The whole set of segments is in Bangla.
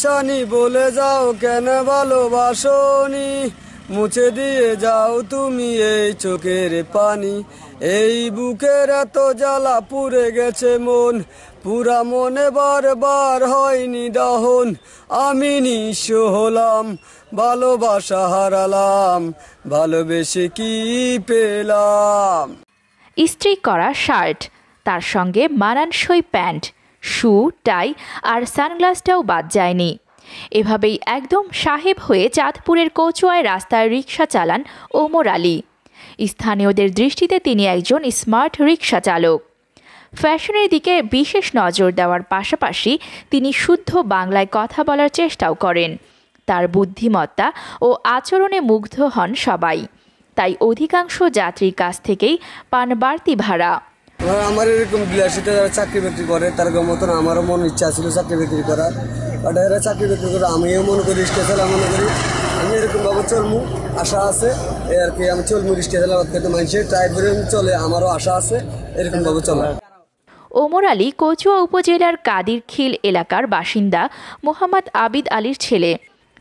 শানি বলে যাও কেন ভালোবাসনি মুছে দিয়ে যাও তুমি এই চোখের পানি এই বুকের এত জ্বালা পুড়ে গেছে মন পুরা মনে বারবার হয়নি দহন আমি নিঃস্ব হলাম ভালোবাসা হারালাম ভালোবেসে কি পেলাম ইস্ত্রি করা শার্ট তার সঙ্গে মানানসই প্যান্ট শু টাই আর সানগ্লাসটাও বাদ যায়নি এভাবেই একদম সাহেব হয়ে চাঁদপুরের কচুয়ায় রাস্তায় রিক্সা চালান ওমর আলী স্থানীয়দের দৃষ্টিতে তিনি একজন স্মার্ট রিক্সা চালক ফ্যাশনের দিকে বিশেষ নজর দেওয়ার পাশাপাশি তিনি শুদ্ধ বাংলায় কথা বলার চেষ্টাও করেন তার বুদ্ধিমত্তা ও আচরণে মুগ্ধ হন সবাই তাই অধিকাংশ যাত্রীর কাছ থেকেই পান বাড়তি ভাড়া আমার এরকম বিলাসিতা যারা চাকরি বাকরি করে তার মতন আমারও মন ইচ্ছা ছিল চাকরি বাকরি করার বাট এরা চাকরি বাকরি করে আমিও মনে করি স্টেশন চালা মনে করি আমি এরকমভাবে চলমু আশা আছে এ আর কি আমি চলমু রিক্সা চালা মানুষের ট্রাই করে চলে আমারও আশা আছে এরকমভাবে চলে ওমর আলী কচুয়া উপজেলার কাদিরখিল এলাকার বাসিন্দা মোহাম্মদ আবিদ আলীর ছেলে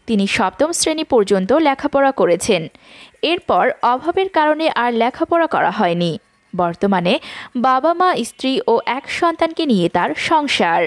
তিনি সপ্তম শ্রেণী পর্যন্ত লেখাপড়া করেছেন এরপর অভাবের কারণে আর লেখাপড়া করা হয়নি বর্তমানে বাবা মা স্ত্রী ও এক সন্তানকে নিয়ে তার সংসার